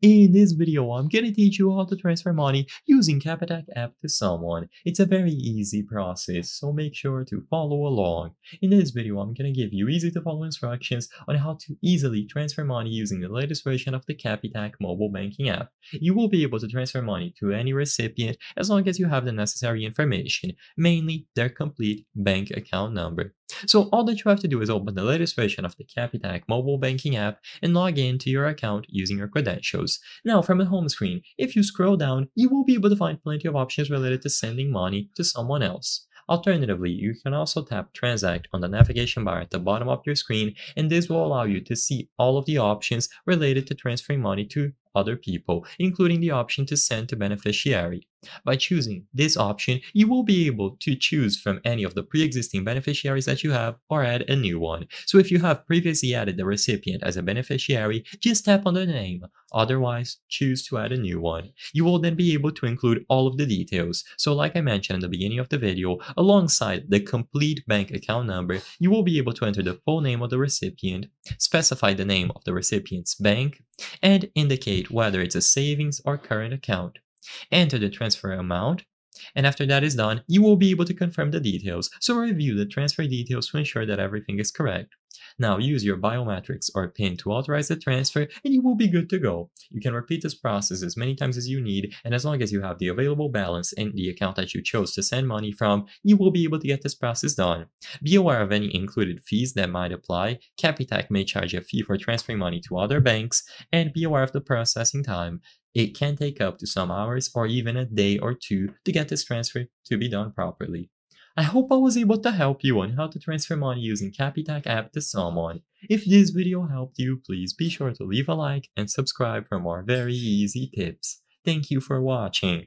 In this video, I'm gonna teach you how to transfer money using Capitec app to someone. It's a very easy process, so make sure to follow along. In this video, I'm gonna give you easy to follow instructions on how to easily transfer money using the latest version of the Capitec mobile banking app. You will be able to transfer money to any recipient as long as you have the necessary information, mainly their complete bank account number. So all that you have to do is open the latest version of the Capitec mobile banking app and log in to your account using your credentials. Now from the home screen, if you scroll down, you will be able to find plenty of options related to sending money to someone else. Alternatively, you can also tap Transact on the navigation bar at the bottom of your screen, and this will allow you to see all of the options related to transferring money to other people, including the option to send to beneficiary. By choosing this option, you will be able to choose from any of the pre-existing beneficiaries that you have or add a new one. So if you have previously added the recipient as a beneficiary, just tap on the name, otherwise choose to add a new one. You will then be able to include all of the details. So like I mentioned in the beginning of the video, alongside the complete bank account number, you will be able to enter the full name of the recipient, specify the name of the recipient's bank, and indicate whether it's a savings or current account. Enter the transfer amount, and after that is done, you will be able to confirm the details, so review the transfer details to ensure that everything is correct. Now use your biometrics or PIN to authorize the transfer and you will be good to go. You can repeat this process as many times as you need and as long as you have the available balance in the account that you chose to send money from, you will be able to get this process done. Be aware of any included fees that might apply. Capitec may charge a fee for transferring money to other banks and be aware of the processing time. It can take up to some hours or even a day or two to get this transfer to be done properly. I hope I was able to help you on how to transfer money using Capitac app to someone. If this video helped you, please be sure to leave a like and subscribe for more very easy tips. Thank you for watching.